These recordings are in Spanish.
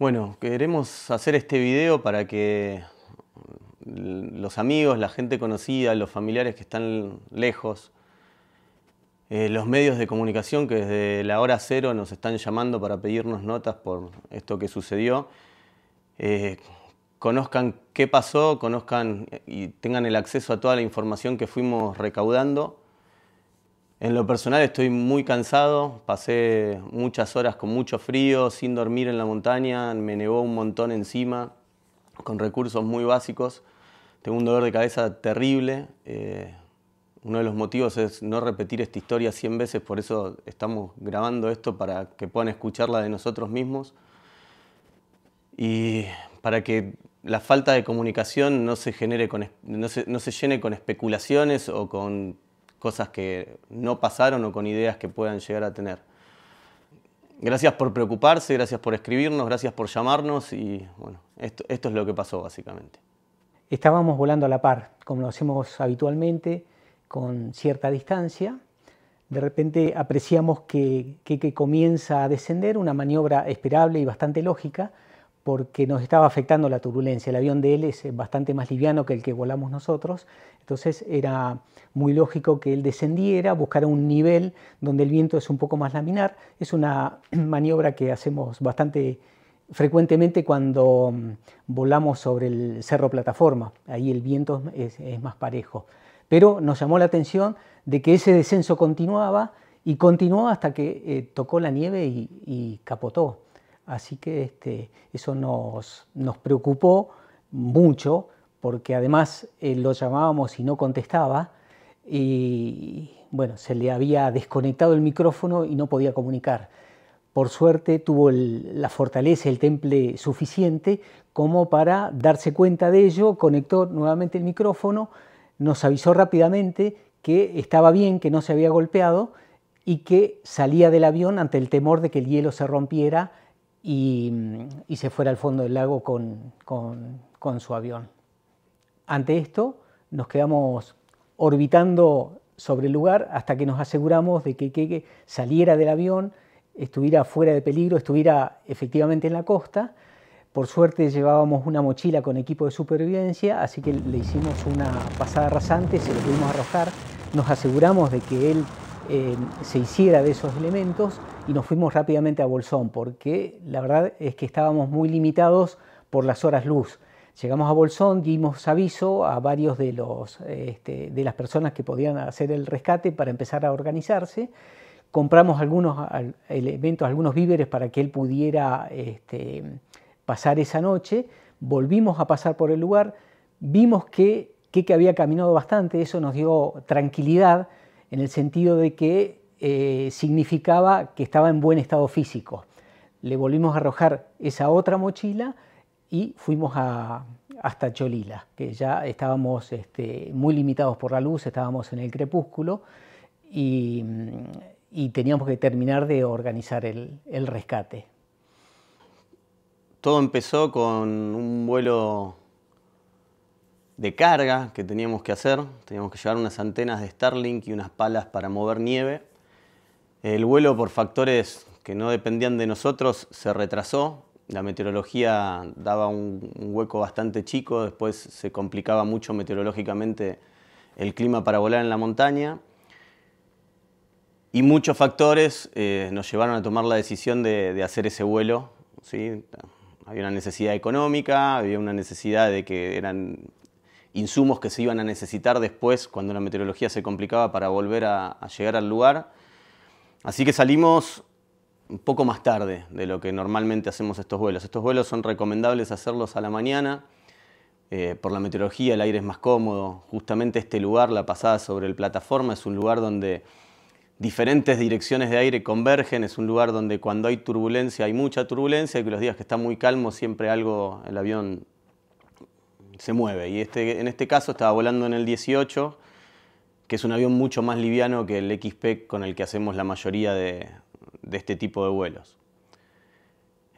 Bueno, queremos hacer este video para que los amigos, la gente conocida, los familiares que están lejos, eh, los medios de comunicación que desde la hora cero nos están llamando para pedirnos notas por esto que sucedió, eh, conozcan qué pasó, conozcan y tengan el acceso a toda la información que fuimos recaudando en lo personal estoy muy cansado, pasé muchas horas con mucho frío, sin dormir en la montaña, me nevó un montón encima, con recursos muy básicos. Tengo un dolor de cabeza terrible. Eh, uno de los motivos es no repetir esta historia 100 veces, por eso estamos grabando esto para que puedan escucharla de nosotros mismos y para que la falta de comunicación no se, genere no se llene con especulaciones o con cosas que no pasaron o con ideas que puedan llegar a tener. Gracias por preocuparse, gracias por escribirnos, gracias por llamarnos y bueno, esto, es lo que pasó básicamente. Estábamos volando a la par, como lo hacemos habitualmente, con cierta distancia. De repente apreciamos que comienza a descender, una maniobra esperable y bastante lógica, porque nos estaba afectando la turbulencia. El avión de él es eh, bastante más liviano que el que volamos nosotros, entonces era muy lógico que él descendiera, buscara un nivel donde el viento es un poco más laminar. Es una maniobra que hacemos bastante frecuentemente cuando mm, volamos sobre el cerro plataforma, ahí el viento es, más parejo. Pero nos llamó la atención de que ese descenso continuaba y continuó hasta que eh, tocó la nieve y capotó. Así que este, eso nos, preocupó mucho porque además eh, lo llamábamos y no contestaba y bueno, se le había desconectado el micrófono y no podía comunicar. Por suerte tuvo la fortaleza, el temple suficiente como para darse cuenta de ello, conectó nuevamente el micrófono, nos avisó rápidamente que estaba bien, que no se había golpeado y que salía del avión ante el temor de que el hielo se rompiera y, se fuera al fondo del lago con, con, su avión. Ante esto nos quedamos orbitando sobre el lugar hasta que nos aseguramos de que Keke saliera del avión, estuviera fuera de peligro, estuviera efectivamente en la costa. Por suerte llevábamos una mochila con equipo de supervivencia, así que le hicimos una pasada rasante, se lo pudimos arrojar, nos aseguramos de que él se hiciera de esos elementos y nos fuimos rápidamente a Bolsón, porque la verdad es que estábamos muy limitados por las horas luz. Llegamos a Bolsón, dimos aviso a varios de, los, este, de las personas que podían hacer el rescate para empezar a organizarse. Compramos algunos elementos, algunos víveres para que él pudiera este, pasar esa noche. Volvimos a pasar por el lugar, vimos que que había caminado bastante, eso nos dio tranquilidad en el sentido de que eh, significaba que estaba en buen estado físico. Le volvimos a arrojar esa otra mochila y fuimos hasta Cholila, que ya estábamos este, muy limitados por la luz, estábamos en el crepúsculo y, teníamos que terminar de organizar el rescate. Todo empezó con un vuelo de carga que teníamos que hacer. Teníamos que llevar unas antenas de Starlink y unas palas para mover nieve. El vuelo por factores que no dependían de nosotros se retrasó. La meteorología daba un, hueco bastante chico, después se complicaba mucho meteorológicamente el clima para volar en la montaña. Y muchos factores eh, nos llevaron a tomar la decisión de, de hacer ese vuelo. ¿sí? Había una necesidad económica, había una necesidad de que eran insumos que se iban a necesitar después cuando la meteorología se complicaba para volver a, llegar al lugar. Así que salimos un poco más tarde de lo que normalmente hacemos estos vuelos. Estos vuelos son recomendables hacerlos a la mañana. Eh, por la meteorología el aire es más cómodo. Justamente este lugar, la pasada sobre el plataforma, es un lugar donde diferentes direcciones de aire convergen. Es un lugar donde cuando hay turbulencia hay mucha turbulencia y que los días que está muy calmo siempre algo, el avión se mueve. Y este, en este caso estaba volando en el 18, que es un avión mucho más liviano que el XP con el que hacemos la mayoría de, este tipo de vuelos.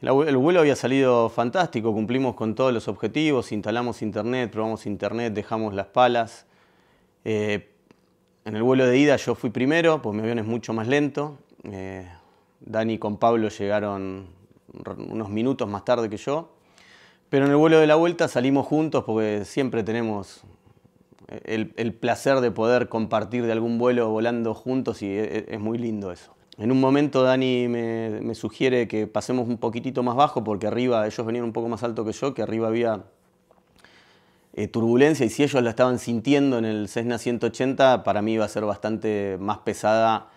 El vuelo había salido fantástico, cumplimos con todos los objetivos, instalamos internet, probamos internet, dejamos las palas. Eh, en el vuelo de ida yo fui primero, pues mi avión es mucho más lento. Eh, Dani con Pablo llegaron unos minutos más tarde que yo. Pero en el vuelo de la vuelta salimos juntos porque siempre tenemos eh, el, placer de poder compartir de algún vuelo volando juntos y eh, eh, es, muy lindo eso. En un momento Dani me, sugiere que pasemos un poquitito más bajo porque arriba ellos venían un poco más alto que yo, que arriba había turbulencia y si ellos la estaban sintiendo en el Cessna 180, para mí iba a ser bastante más pesada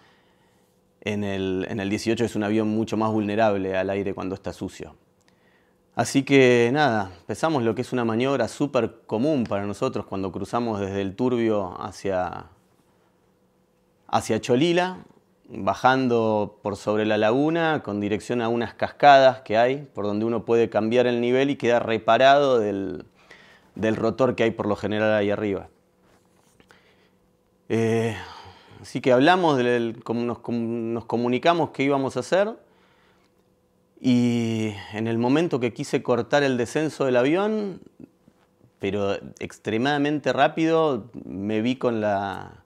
en el 18, es un avión mucho más vulnerable al aire cuando está sucio. Así que nada, empezamos lo que es una maniobra súper común para nosotros cuando cruzamos desde el Turbio hacia, hacia Cholila, bajando por sobre la laguna con dirección a unas cascadas que hay, por donde uno puede cambiar el nivel y quedar reparado del, del rotor que hay por lo general ahí arriba. Eh, así que hablamos, del, nos, nos comunicamos qué íbamos a hacer y en el momento que quise cortar el descenso del avión, pero extremadamente rápido, me vi con la,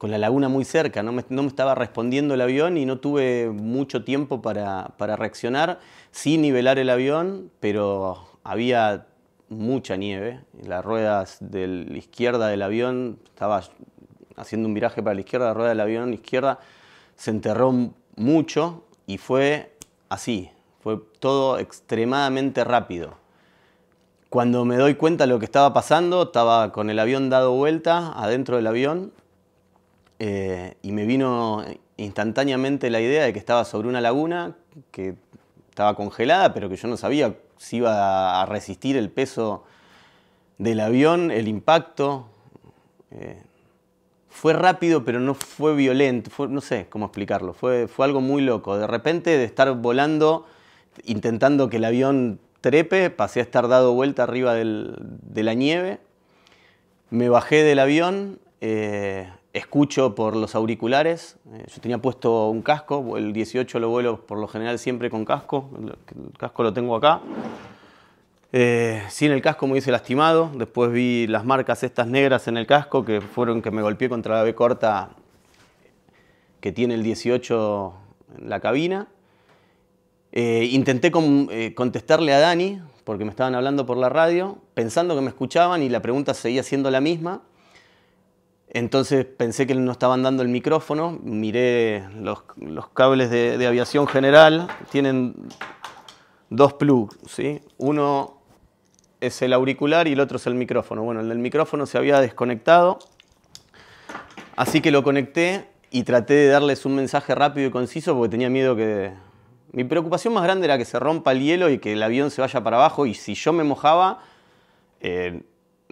laguna muy cerca. No me, estaba respondiendo el avión y no tuve mucho tiempo para, para reaccionar. Sí nivelar el avión, pero había mucha nieve. Las ruedas de la izquierda del avión, estaba haciendo un viraje para la izquierda, la rueda del avión izquierda se enterró mucho y fue así, fue todo extremadamente rápido. Cuando me doy cuenta de lo que estaba pasando, estaba con el avión dado vuelta adentro del avión eh, y me vino instantáneamente la idea de que estaba sobre una laguna que estaba congelada, pero que yo no sabía si iba a resistir el peso del avión, el impacto. Eh, fue rápido, pero no fue violento, no sé cómo explicarlo, fue algo muy loco. De repente de estar volando intentando que el avión trepe, pasé a estar dado vuelta arriba de la nieve, me bajé del avión, eh, escucho por los auriculares, eh, yo tenía puesto un casco, el 18 lo vuelo por lo general siempre con casco, el, casco lo tengo acá. Eh, sin el casco me hice lastimado, después vi las marcas estas negras en el casco que fueron que me golpeé contra la B corta que tiene el 18 en la cabina. Eh, intenté eh, contestarle a Dani, porque me estaban hablando por la radio, pensando que me escuchaban y la pregunta seguía siendo la misma. Entonces pensé que no estaban dando el micrófono, miré los, cables de, aviación general, tienen dos plugs, ¿sí? uno es el auricular y el otro es el micrófono. Bueno, el del micrófono se había desconectado, así que lo conecté y traté de darles un mensaje rápido y conciso porque tenía miedo que mi preocupación más grande era que se rompa el hielo y que el avión se vaya para abajo y si yo me mojaba, eh,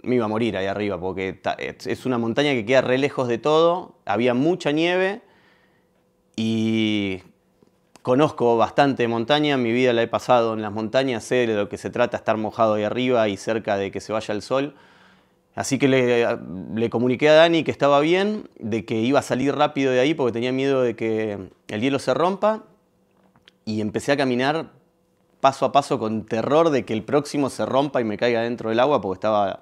me iba a morir ahí arriba, porque es una montaña que queda re lejos de todo, había mucha nieve y conozco bastante de montaña, mi vida la he pasado en las montañas, sé de lo que se trata estar mojado ahí arriba y cerca de que se vaya el sol. Así que le, le, comuniqué a Dani que estaba bien, de que iba a salir rápido de ahí porque tenía miedo de que el hielo se rompa y empecé a caminar paso a paso con terror de que el próximo se rompa y me caiga dentro del agua porque estaba,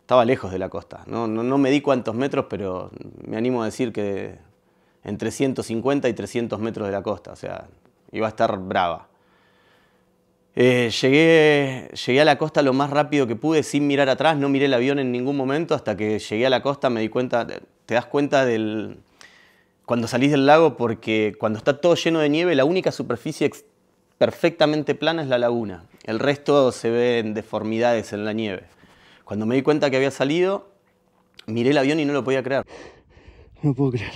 estaba lejos de la costa. No, no, me di cuántos metros, pero me animo a decir que entre 150 y 300 metros de la costa, o sea, iba a estar brava. Eh, llegué, llegué a la costa lo más rápido que pude, sin mirar atrás, no miré el avión en ningún momento, hasta que llegué a la costa me di cuenta, te das cuenta del, cuando salís del lago porque cuando está todo lleno de nieve, la única superficie perfectamente plana es la laguna. El resto se ve en deformidades en la nieve. Cuando me di cuenta que había salido, miré el avión y no lo podía creer. No puedo creer.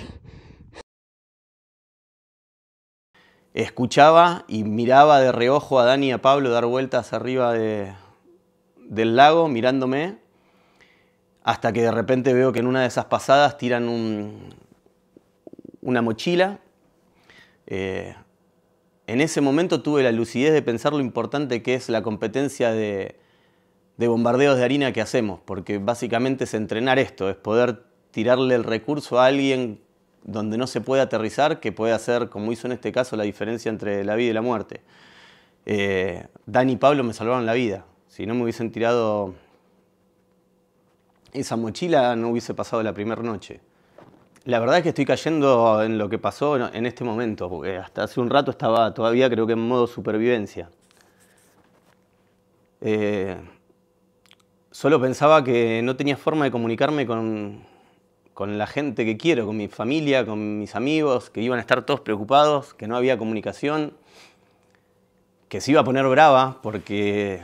Escuchaba y miraba de reojo a Dani y a Pablo dar vueltas arriba de, del lago mirándome, hasta que de repente veo que en una de esas pasadas tiran un, una mochila. Eh, en ese momento tuve la lucidez de pensar lo importante que es la competencia de, bombardeos de harina que hacemos, porque básicamente es entrenar esto, es poder tirarle el recurso a alguien donde no se puede aterrizar, que puede hacer, como hizo en este caso, la diferencia entre la vida y la muerte. Eh, Dani y Pablo me salvaron la vida. Si no me hubiesen tirado esa mochila, no hubiese pasado la primera noche. La verdad es que estoy cayendo en lo que pasó en este momento, porque hasta hace un rato estaba todavía creo que en modo supervivencia. Eh, solo pensaba que no tenía forma de comunicarme con, con la gente que quiero, con mi familia, con mis amigos, que iban a estar todos preocupados, que no había comunicación, que se iba a poner brava porque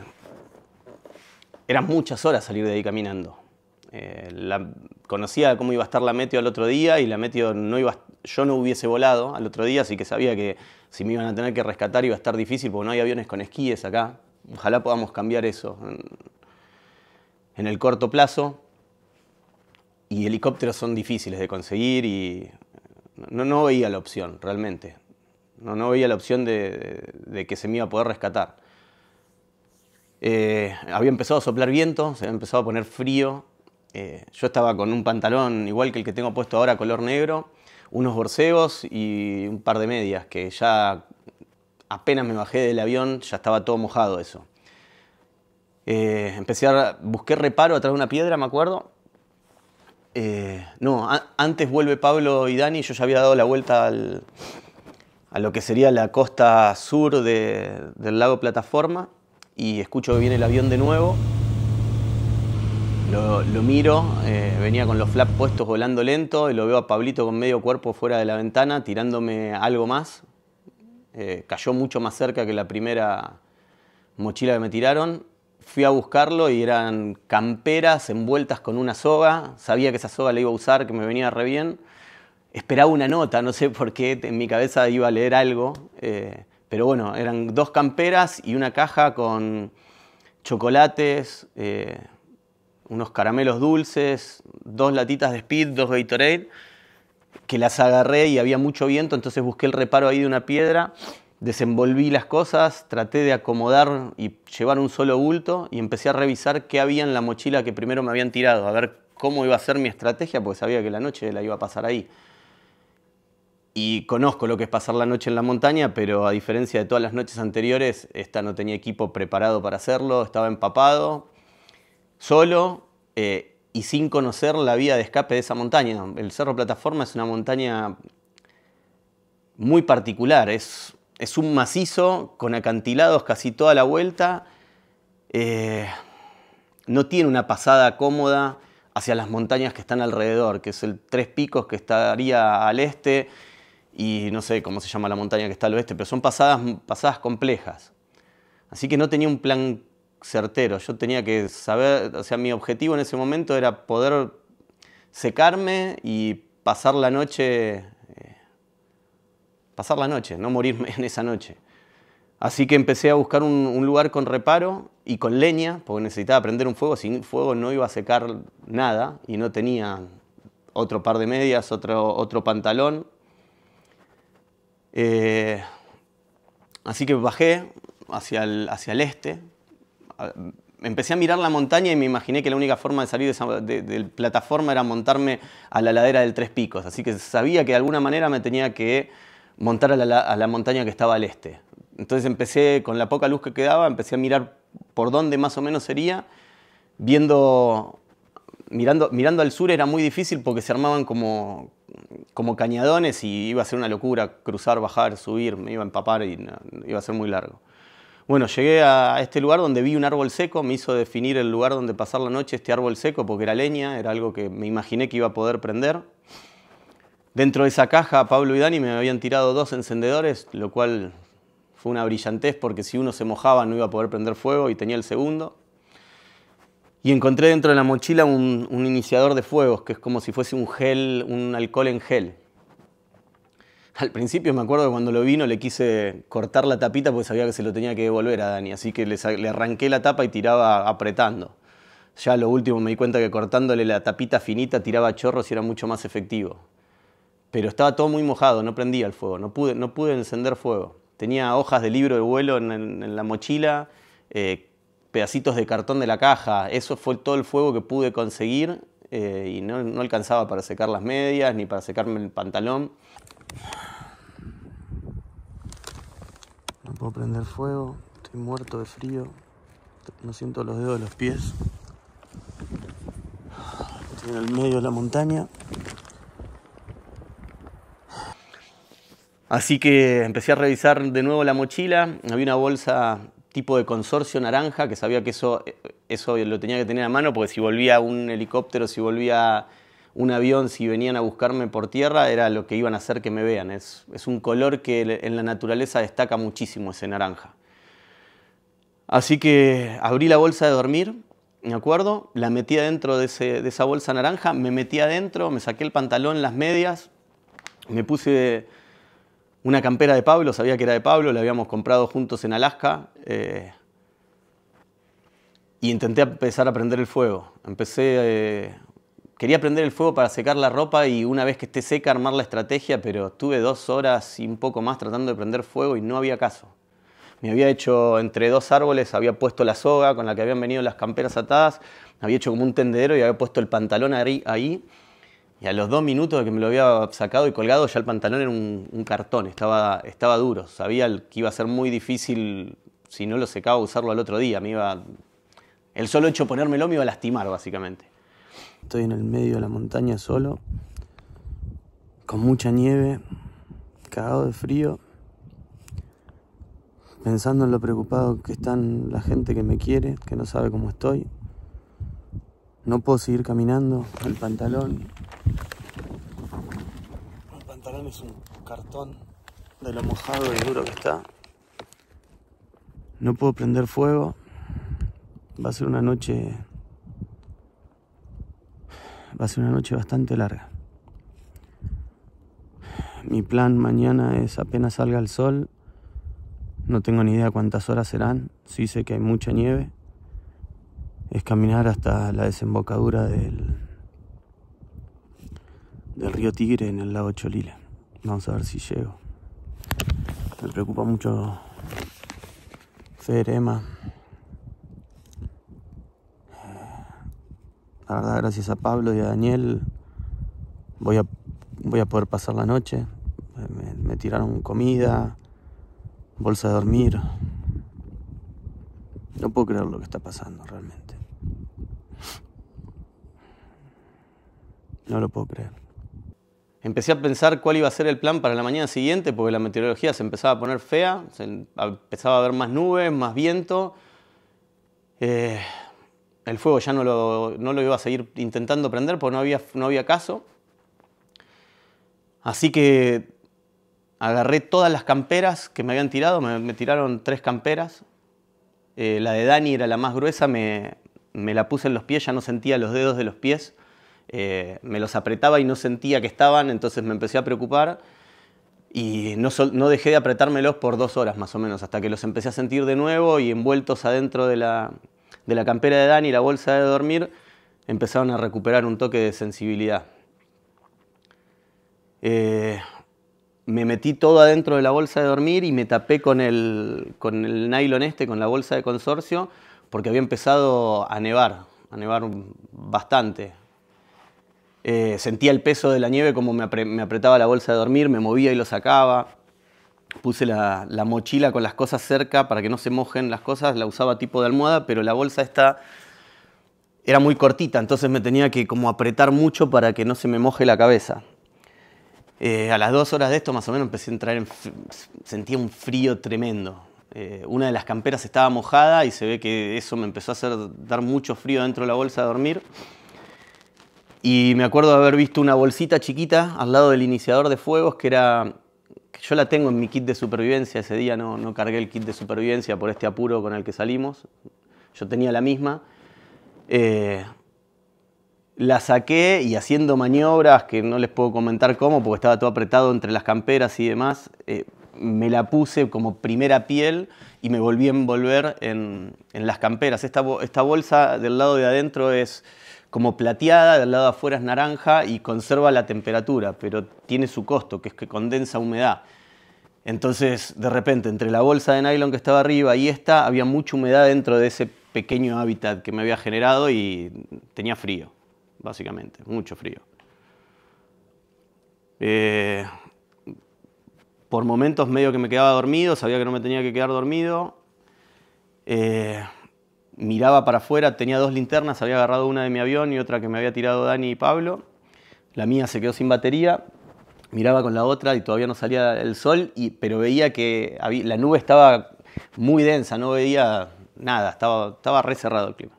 eran muchas horas salir de ahí caminando. Eh, la conocía cómo iba a estar la meteo al otro día y la meteo no iba, yo no hubiese volado al otro día, así que sabía que si me iban a tener que rescatar iba a estar difícil porque no hay aviones con esquíes acá. Ojalá podamos cambiar eso en, el corto plazo. Y helicópteros son difíciles de conseguir y no, no veía la opción realmente. No, no veía la opción de, que se me iba a poder rescatar. Eh, había empezado a soplar viento, se había empezado a poner frío eh, yo estaba con un pantalón igual que el que tengo puesto ahora, color negro, unos borcegos y un par de medias, que ya apenas me bajé del avión, ya estaba todo mojado eso. Eh, empecé a, busqué reparo atrás de una piedra, me acuerdo. Eh, no, antes vuelve Pablo y Dani, yo ya había dado la vuelta a lo que sería la costa sur del lago Plataforma y escucho que viene el avión de nuevo. Lo, miro, eh, venía con los flaps puestos volando lento y lo veo a Pablito con medio cuerpo fuera de la ventana tirándome algo más. Eh, cayó mucho más cerca que la primera mochila que me tiraron. Fui a buscarlo y eran camperas envueltas con una soga. Sabía que esa soga la iba a usar, que me venía re bien. Esperaba una nota, no sé por qué, en mi cabeza iba a leer algo. Eh, pero bueno, eran dos camperas y una caja con chocolates unos caramelos dulces, dos latitas de Speed, dos Gatorade, que las agarré y había mucho viento, entonces busqué el reparo ahí de una piedra, desenvolví las cosas, traté de acomodar y llevar un solo bulto y empecé a revisar qué había en la mochila que primero me habían tirado, a ver cómo iba a ser mi estrategia, porque sabía que la noche la iba a pasar ahí. Y conozco lo que es pasar la noche en la montaña, pero a diferencia de todas las noches anteriores, esta no tenía equipo preparado para hacerlo, estaba empapado, solo eh, y sin conocer la vía de escape de esa montaña. El Cerro Plataforma es una montaña muy particular, es, es un macizo con acantilados casi toda la vuelta. Eh, no tiene una pasada cómoda hacia las montañas que están alrededor, que es el Tres Picos que estaría al este y no sé cómo se llama la montaña que está al oeste, pero son pasadas, pasadas complejas. Así que no tenía un plan certero. Yo tenía que saber, o sea, mi objetivo en ese momento era poder secarme y pasar la noche, eh, pasar la noche, no morirme en esa noche. Así que empecé a buscar un, lugar con reparo y con leña, porque necesitaba prender un fuego. Sin fuego no iba a secar nada y no tenía otro par de medias, otro, otro pantalón. Eh, así que bajé hacia hacia el este, empecé a mirar la montaña y me imaginé que la única forma de salir de, esa, plataforma era montarme a la ladera del Tres Picos. Así que sabía que de alguna manera me tenía que montar a la, montaña que estaba al este. Entonces empecé, con la poca luz que quedaba, empecé a mirar por dónde más o menos sería, viendo Mirando, al sur era muy difícil porque se armaban como, cañadones y iba a ser una locura cruzar, bajar, subir, me iba a empapar y iba a ser muy largo. Bueno, llegué a este lugar donde vi un árbol seco, me hizo definir el lugar donde pasar la noche este árbol seco porque era leña, era algo que me imaginé que iba a poder prender. Dentro de esa caja, Pablo y Dani me habían tirado dos encendedores, lo cual fue una brillantez porque si uno se mojaba no iba a poder prender fuego y tenía el segundo. Y encontré dentro de la mochila un, iniciador de fuegos, que es como si fuese un gel, un alcohol en gel. Al principio me acuerdo que cuando lo vino le quise cortar la tapita porque sabía que se lo tenía que devolver a Dani, así que le, arranqué la tapa y tiraba apretando. Ya lo último me di cuenta que cortándole la tapita finita tiraba chorros y era mucho más efectivo. Pero estaba todo muy mojado, no prendía el fuego, no pude, no pude encender fuego. Tenía hojas de libro de vuelo en, la mochila, eh, pedacitos de cartón de la caja, eso fue todo el fuego que pude conseguir eh, y no alcanzaba para secar las medias ni para secarme el pantalón. No puedo prender fuego, estoy muerto de frío, no siento los dedos de los pies. Estoy en el medio de la montaña. Así que empecé a revisar de nuevo la mochila. Había una bolsa tipo de consorcio naranja que sabía que eso, eh, eso lo tenía que tener a mano porque si volvía un helicóptero, si volvía un avión, si venían a buscarme por tierra, era lo que iban a hacer que me vean. Es, un color que en la naturaleza destaca muchísimo ese naranja. Así que abrí la bolsa de dormir, me acuerdo, la metí adentro de, esa bolsa naranja, me metí adentro, me saqué el pantalón, las medias, me puse una campera de Pablo, sabía que era de Pablo, la habíamos comprado juntos en Alaska. Eh, y intenté empezar a prender el fuego. Empecé a... Eh, quería prender el fuego para secar la ropa y una vez que esté seca armar la estrategia, pero estuve dos horas y un poco más tratando de prender fuego y no había caso. Me había hecho entre dos árboles, había puesto la soga con la que habían venido las camperas atadas, había hecho como un tendedero y había puesto el pantalón ahí. ahí y a los dos minutos de que me lo había sacado y colgado, ya el pantalón era un, cartón, estaba, estaba duro. Sabía que iba a ser muy difícil, si no lo secaba, usarlo al otro día. Me iba, el solo hecho ponérmelo me iba a lastimar, básicamente. Estoy en el medio de la montaña solo, con mucha nieve, cagado de frío, pensando en lo preocupado que están la gente que me quiere, que no sabe cómo estoy. No puedo seguir caminando, el pantalón. El pantalón es un cartón de lo mojado y duro que está. No puedo prender fuego. Va a ser una noche va a ser una noche bastante larga. Mi plan mañana es apenas salga el sol. No tengo ni idea cuántas horas serán. Sí sé que hay mucha nieve. Es caminar hasta la desembocadura del, del río Tigre en el lago Cholila. Vamos a ver si llego. Me preocupa mucho Cerema. La verdad, gracias a Pablo y a Daniel, voy a, voy a poder pasar la noche. Me, tiraron comida, bolsa de dormir. No puedo creer lo que está pasando realmente. No lo puedo creer. Empecé a pensar cuál iba a ser el plan para la mañana siguiente, porque la meteorología se empezaba a poner fea, empezaba a haber más nubes, más viento. Eh, el fuego ya no lo, iba a seguir intentando prender porque no había, no había caso. Así que agarré todas las camperas que me habían tirado, me, tiraron tres camperas. Eh, la de Dani era la más gruesa, me, la puse en los pies, ya no sentía los dedos de los pies. Eh, me los apretaba y no sentía que estaban, entonces me empecé a preocupar y no, no, dejé de apretármelos por dos horas más o menos, hasta que los empecé a sentir de nuevo y envueltos adentro de la, de la campera de Dani y la bolsa de dormir empezaron a recuperar un toque de sensibilidad. Eh, me metí todo adentro de la bolsa de dormir y me tapé con el, nylon este, con la bolsa de consorcio, porque había empezado a nevar, a nevar bastante. Eh, sentía el peso de la nieve como me, apretaba la bolsa de dormir, me movía y lo sacaba puse la, mochila con las cosas cerca para que no se mojen las cosas, la usaba tipo de almohada, pero la bolsa esta era muy cortita, entonces me tenía que como apretar mucho para que no se me moje la cabeza. Eh, a las dos horas de esto más o menos empecé a entrar en... sentía un frío tremendo. Eh, una de las camperas estaba mojada y se ve que eso me empezó a hacer dar mucho frío dentro de la bolsa de dormir. Y me acuerdo de haber visto una bolsita chiquita al lado del iniciador de fuegos que era yo la tengo en mi kit de supervivencia, ese día no, no cargué el kit de supervivencia por este apuro con el que salimos. Yo tenía la misma. Eh, la saqué y haciendo maniobras que no les puedo comentar cómo, porque estaba todo apretado entre las camperas y demás, eh, me la puse como primera piel y me volví a envolver en, las camperas. esta bolsa del lado de adentro es como plateada, del lado afuera es naranja y conserva la temperatura, pero tiene su costo, que es que condensa humedad. Entonces, de repente, entre la bolsa de nylon que estaba arriba y esta, había mucha humedad dentro de ese pequeño hábitat que me había generado y tenía frío, básicamente, mucho frío. Eh, por momentos medio que me quedaba dormido, sabía que no me tenía que quedar dormido. Eh, miraba para afuera, tenía dos linternas, había agarrado una de mi avión y otra que me había tirado Dani y Pablo. La mía se quedó sin batería, miraba con la otra y todavía no salía el sol, pero veía que la nube estaba muy densa, no veía nada, estaba, estaba re cerrado el clima.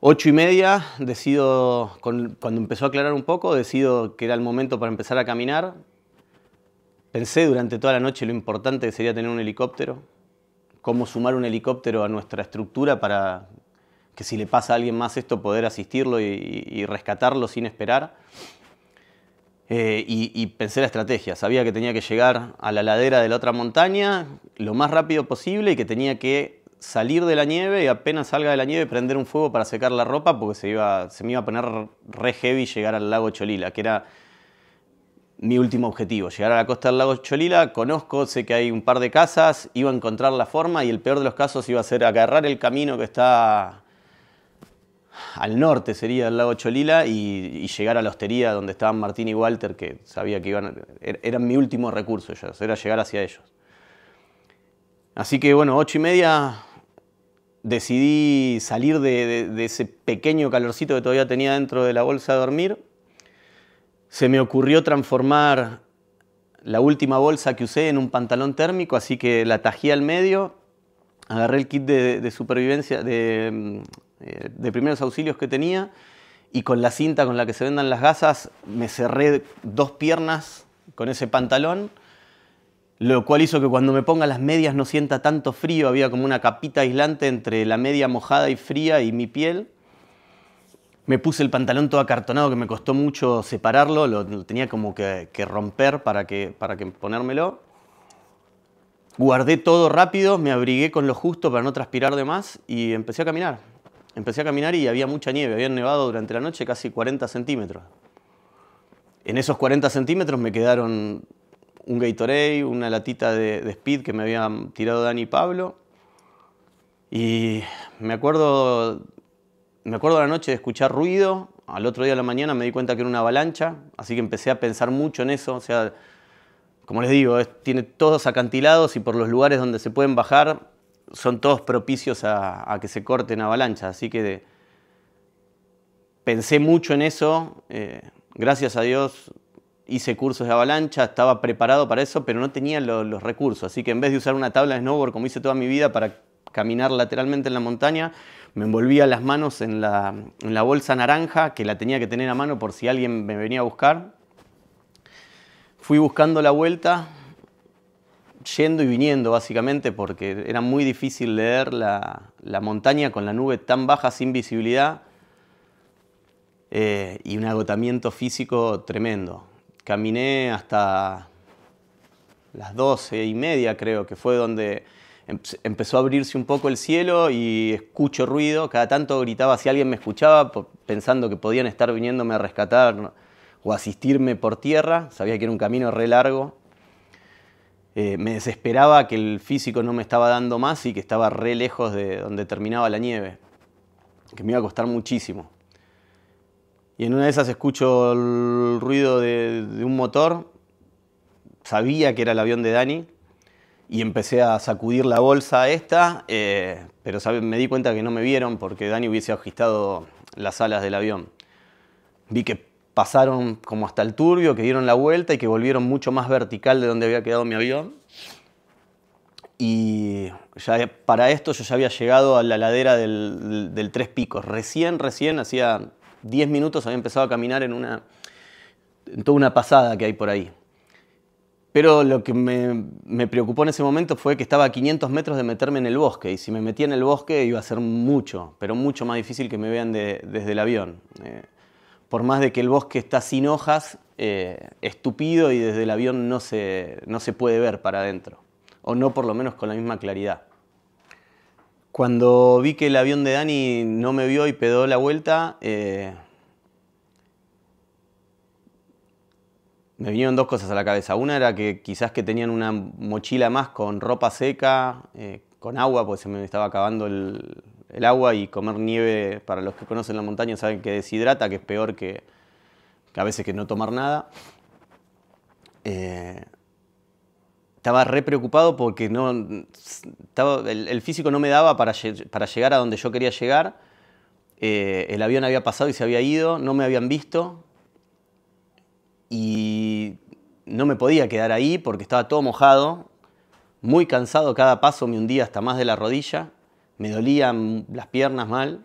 Ocho y media, decido, cuando empezó a aclarar un poco, decido que era el momento para empezar a caminar. Pensé durante toda la noche lo importante que sería tener un helicóptero, cómo sumar un helicóptero a nuestra estructura para que si le pasa a alguien más esto poder asistirlo y, rescatarlo sin esperar. Eh, y, pensé la estrategia. Sabía que tenía que llegar a la ladera de la otra montaña lo más rápido posible y que tenía que salir de la nieve y apenas salga de la nieve prender un fuego para secar la ropa porque se, iba, se me iba a poner re heavy llegar al lago Cholila, que era mi último objetivo, llegar a la costa del lago Cholila, conozco, sé que hay un par de casas, iba a encontrar la forma y el peor de los casos iba a ser agarrar el camino que está al norte, sería del lago Cholila, y, llegar a la hostería donde estaban Martín y Walter, que sabía que iban, er, eran mi último recurso ellos, era llegar hacia ellos. Así que bueno, ocho y media decidí salir de, de ese pequeño calorcito que todavía tenía dentro de la bolsa a dormir se me ocurrió transformar la última bolsa que usé en un pantalón térmico, así que la tajé al medio, agarré el kit de, supervivencia, mm, eh, de primeros auxilios que tenía y con la cinta con la que se vendan las gasas me cerré dos piernas con ese pantalón, lo cual hizo que cuando me ponga las medias no sienta tanto frío, había como una capita aislante entre la media mojada y fría y mi piel. Me puse el pantalón todo acartonado que me costó mucho separarlo, lo, tenía como que, romper para que, para que ponérmelo. Guardé todo rápido, me abrigué con lo justo para no transpirar de más y empecé a caminar. Empecé a caminar y había mucha nieve, había nevado durante la noche casi 40 centímetros. En esos 40 centímetros me quedaron un Gatorade, una latita de, de Speed que me habían tirado Dani y Pablo. Y me acuerdo me acuerdo la noche de escuchar ruido, al otro día de la mañana me di cuenta que era una avalancha, así que empecé a pensar mucho en eso, o sea, como les digo, tiene todos acantilados y por los lugares donde se pueden bajar son todos propicios a, que se corten avalanchas, así que pensé mucho en eso, eh, gracias a Dios hice cursos de avalancha, estaba preparado para eso, pero no tenía los recursos, así que en vez de usar una tabla de snowboard como hice toda mi vida para caminar lateralmente en la montaña, me envolvía las manos en la, bolsa naranja que la tenía que tener a mano por si alguien me venía a buscar. Fui buscando la vuelta, yendo y viniendo básicamente porque era muy difícil leer la, montaña con la nube tan baja sin visibilidad eh, y un agotamiento físico tremendo. Caminé hasta las doce y media creo que fue donde empezó a abrirse un poco el cielo y escucho ruido, cada tanto gritaba si alguien me escuchaba, pensando que podían estar viniéndome a rescatar o asistirme por tierra, sabía que era un camino re largo. Eh, me desesperaba que el físico no me estaba dando más y que estaba re lejos de donde terminaba la nieve, que me iba a costar muchísimo. Y en una de esas escucho el ruido de, de un motor, sabía que era el avión de Dani, y empecé a sacudir la bolsa esta, eh, pero me di cuenta que no me vieron porque Dani hubiese ajustado las alas del avión. Vi que pasaron como hasta el turbio, que dieron la vuelta y que volvieron mucho más vertical de donde había quedado mi avión. Y ya eh, para esto yo ya había llegado a la ladera del, Tres Picos. Recién, recién, hacía 10 minutos había empezado a caminar en una en toda una pasada que hay por ahí. Pero lo que me, preocupó en ese momento fue que estaba a 500 metros de meterme en el bosque y si me metía en el bosque iba a ser mucho, pero mucho más difícil que me vean desde el avión. Eh, por más de que el bosque está sin hojas, eh, estupido y desde el avión no se, no se puede ver para adentro, o no por lo menos con la misma claridad. Cuando vi que el avión de Dani no me vio y pedó la vuelta, eh, me vinieron dos cosas a la cabeza. Una era que quizás que tenían una mochila más con ropa seca, eh, con agua, porque se me estaba acabando el, agua y comer nieve, para los que conocen la montaña saben que deshidrata, que es peor que, a veces que no tomar nada. Eh, estaba re preocupado porque no, el, físico no me daba para, llegar a donde yo quería llegar. Eh, el avión había pasado y se había ido, no me habían visto. Y no me podía quedar ahí porque estaba todo mojado, muy cansado, cada paso me hundía hasta más de la rodilla, me dolían las piernas mal,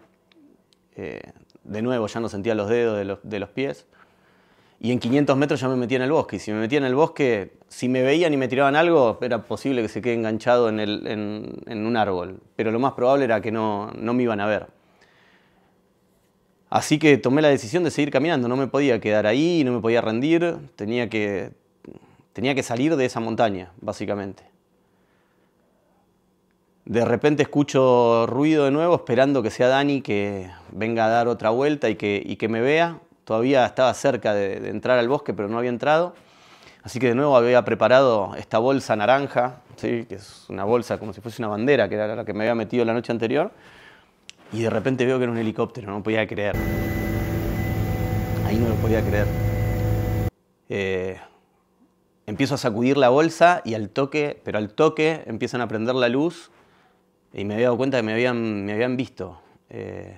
eh, de nuevo ya no sentía los dedos de los, pies, y en 500 metros ya me metía en el bosque, y si me metía en el bosque, si me veían y me tiraban algo, era posible que se quede enganchado en, un árbol, pero lo más probable era que no, no me iban a ver. Así que tomé la decisión de seguir caminando, no me podía quedar ahí, no me podía rendir, tenía que Tenía que salir de esa montaña, básicamente. De repente escucho ruido de nuevo, esperando que sea Dani que venga a dar otra vuelta y que, me vea. Todavía estaba cerca de, entrar al bosque, pero no había entrado. Así que de nuevo había preparado esta bolsa naranja, ¿sí? que es una bolsa como si fuese una bandera, que era la que me había metido la noche anterior. Y de repente veo que era un helicóptero, no podía creer. Ahí no lo podía creer. Eh, Empiezo a sacudir la bolsa y al toque, pero al toque empiezan a prender la luz y me había dado cuenta que me habían, me habían visto. Eh,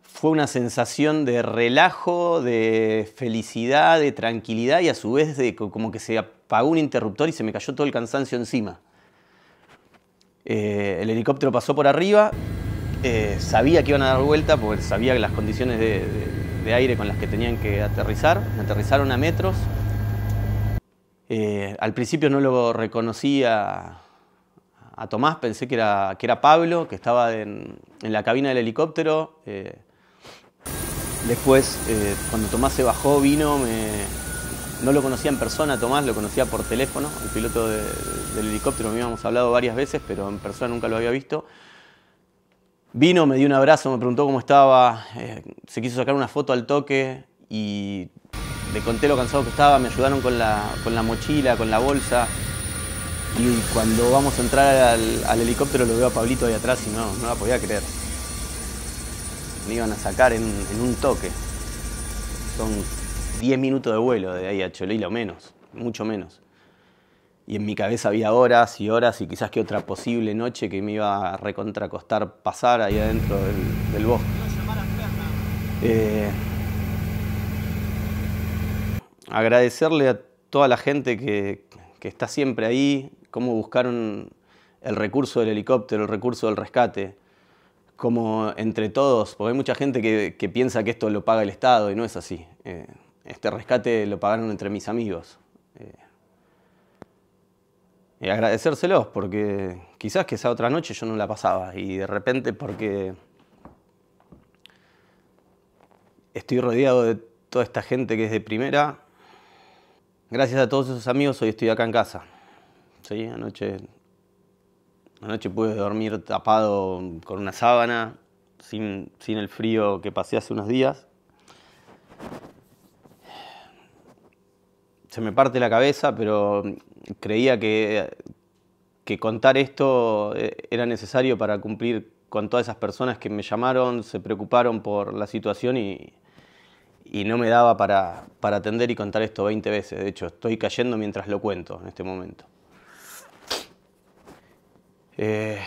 fue una sensación de relajo, de felicidad, de tranquilidad y a su vez de como que se apagó un interruptor y se me cayó todo el cansancio encima. Eh, el helicóptero pasó por arriba, eh, sabía que iban a dar vuelta porque sabía que las condiciones de de aire con las que tenían que aterrizar. Aterrizaron a metros. Eh, al principio no lo reconocía a Tomás, pensé que era, Pablo, que estaba en, la cabina del helicóptero. Eh, después, eh, cuando Tomás se bajó, vino, no lo conocía en persona Tomás, lo conocía por teléfono, el piloto del helicóptero, me habíamos hablado varias veces, pero en persona nunca lo había visto. Vino, me dio un abrazo, me preguntó cómo estaba, eh, se quiso sacar una foto al toque y le conté lo cansado que estaba, me ayudaron con la, mochila, con la bolsa. Y cuando vamos a entrar al, helicóptero lo veo a Pablito ahí atrás y no, no la podía creer. Me iban a sacar en, un toque. Son 10 minutos de vuelo de ahí a Cholila o menos, mucho menos y en mi cabeza había horas y horas y quizás que otra posible noche que me iba a recontracostar pasar ahí adentro del, bosque. Eh, agradecerle a toda la gente que, está siempre ahí, cómo buscaron el recurso del helicóptero, el recurso del rescate, como entre todos, porque hay mucha gente que, piensa que esto lo paga el Estado y no es así. Eh, este rescate lo pagaron entre mis amigos y agradecérselos, porque quizás que esa otra noche yo no la pasaba y de repente porque estoy rodeado de toda esta gente que es de primera, gracias a todos esos amigos hoy estoy acá en casa. ¿Sí? Anoche, anoche pude dormir tapado con una sábana, sin el frío que pasé hace unos días. se me parte la cabeza, pero mm, creía que, que contar esto eh, era necesario para cumplir con todas esas personas que me llamaron, se preocuparon por la situación y, no me daba para, atender y contar esto 20 veces. De hecho, estoy cayendo mientras lo cuento en este momento. Eh,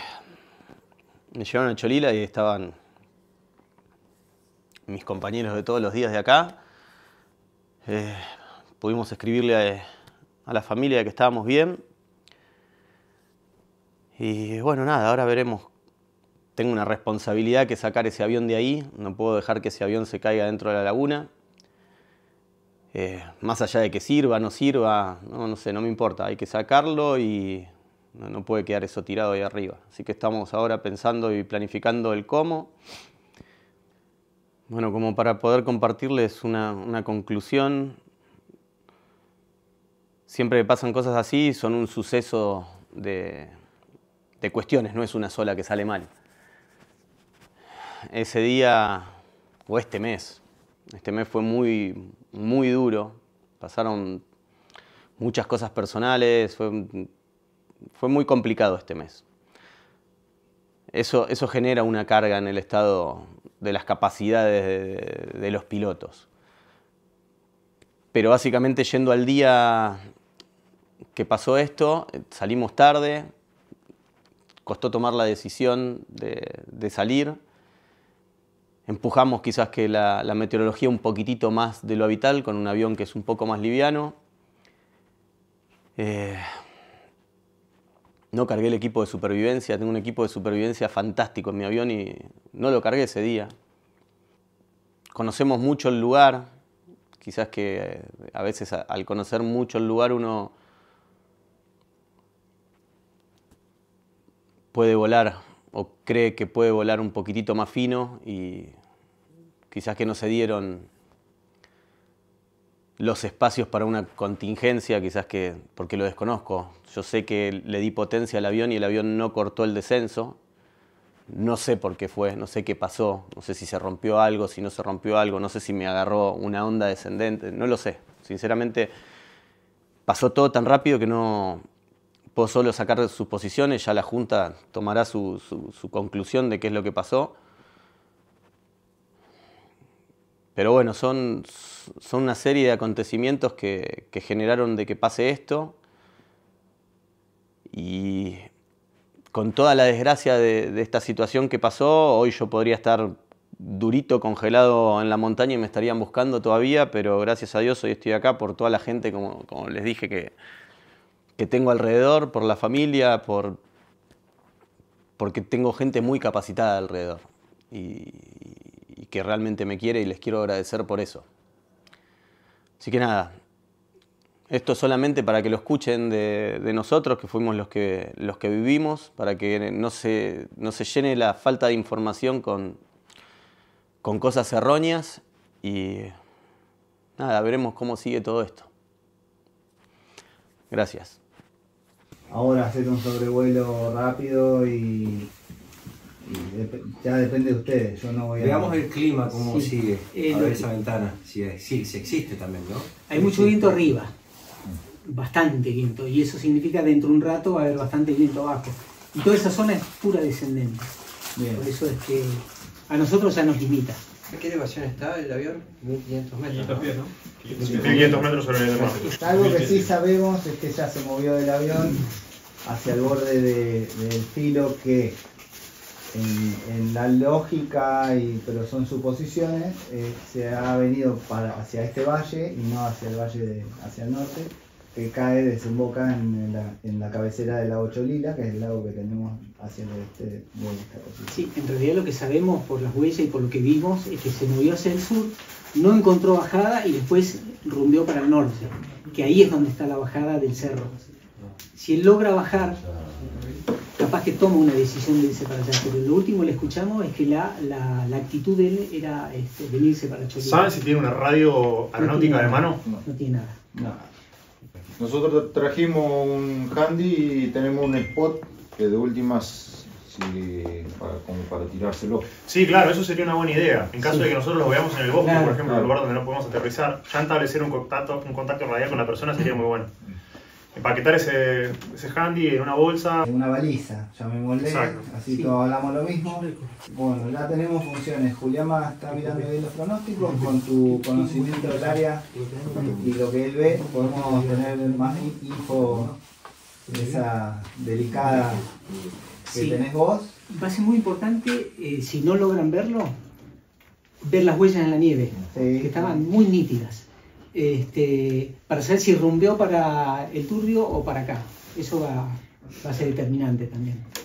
me llevaron a Cholila y estaban mis compañeros de todos los días de acá. Eh, pudimos escribirle a, la familia que estábamos bien. Y bueno, nada, ahora veremos. Tengo una responsabilidad que sacar ese avión de ahí, no puedo dejar que ese avión se caiga dentro de la laguna. Eh, más allá de que sirva, no sirva, no, sé, no me importa, hay que sacarlo y no, puede quedar eso tirado ahí arriba. Así que estamos ahora pensando y planificando el cómo. Bueno, como para poder compartirles una conclusión, siempre pasan cosas así, son un suceso de, cuestiones, no es una sola que sale mal. Ese día, o este mes, este mes fue muy, muy duro, pasaron muchas cosas personales, fue, muy complicado este mes. Eso, eso, genera una carga en el estado de las capacidades de los pilotos. Pero básicamente yendo al día que pasó esto, salimos tarde, costó tomar la decisión de, salir, empujamos quizás que la, meteorología un poquitito más de lo habitual con un avión que es un poco más liviano. Eh, no cargué el equipo de supervivencia, tengo un equipo de supervivencia fantástico en mi avión y no lo cargué ese día. Conocemos mucho el lugar, quizás que eh, a veces al conocer mucho el lugar uno puede volar o cree que puede volar un poquitito más fino y quizás que no se dieron los espacios para una contingencia, quizás que, porque lo desconozco. Yo sé que le di potencia al avión y el avión no cortó el descenso. No sé por qué fue, no sé qué pasó, no sé si se rompió algo, si no se rompió algo, no sé si me agarró una onda descendente, no lo sé. Sinceramente, pasó todo tan rápido que no, puedo solo sacar sus posiciones, ya la Junta tomará su, conclusión de qué es lo que pasó. Pero bueno, son, son una serie de acontecimientos que, generaron de que pase esto. Y con toda la desgracia de, esta situación que pasó, hoy yo podría estar durito, congelado en la montaña y me estarían buscando todavía, pero gracias a Dios hoy estoy acá por toda la gente, como, como les dije, que, tengo alrededor, por la familia, por, porque tengo gente muy capacitada alrededor y, que realmente me quiere y les quiero agradecer por eso. Así que nada, esto solamente para que lo escuchen de, de, nosotros, que fuimos los que, los que vivimos, para que no se, no se llene la falta de información con, con cosas erróneas y nada, veremos cómo sigue todo esto. Gracias. Ahora hacer un sobrevuelo rápido y, ya depende de ustedes. Yo no voy Veamos el clima como sigue. esa ventana, si, existe también, ¿no? Hay mucho viento arriba, bastante viento, y eso significa dentro de un rato va a haber bastante viento abajo. Y toda esa zona es pura descendente. Por eso es que a nosotros ya nos limita. ¿A qué elevación está el avión? 1500 metros. 1500 metros sobre el mar. Algo que sí sabemos es que ya se movió del avión hacia el borde del filo que en, la lógica, y, pero son suposiciones, eh, se ha venido hacia este valle y no hacia el valle hacia el norte que cae, desemboca en la, en la cabecera del lago Cholila, que es el lago que tenemos haciendo este esta Sí, en realidad lo que sabemos por las huellas y por lo que vimos es que se movió hacia el sur, no encontró bajada y después rumbió para el norte, que ahí es donde está la bajada del cerro. Si él logra bajar, capaz que toma una decisión de irse para allá, pero lo último que le escuchamos es que la, la, la actitud de él era este, venirse para Cholila. ¿Saben si tiene una radio aeronáutica de mano? No, tiene nada. No. Nosotros trajimos un handy y tenemos un spot que de últimas para, como para tirárselo. Sí, claro, eso sería una buena idea. En caso de que nosotros lo veamos en el bosque, por ejemplo, en un lugar donde no podemos aterrizar, ya establecer un contacto, un contacto radial con la persona sería muy bueno empaquetar ese, ese handy en una bolsa. En una baliza, me Exacto. así todos hablamos lo mismo. Bueno, ya tenemos funciones. Juliama está mirando bien los pronósticos, con tu conocimiento del área y lo que él ve, podemos tener más info de esa delicada que tenés vos. Va a muy importante, eh, si no logran verlo, ver las huellas en la nieve, que estaban muy nítidas este, para saber si rumbeó para el turbio o para acá. Eso va, va a ser determinante también.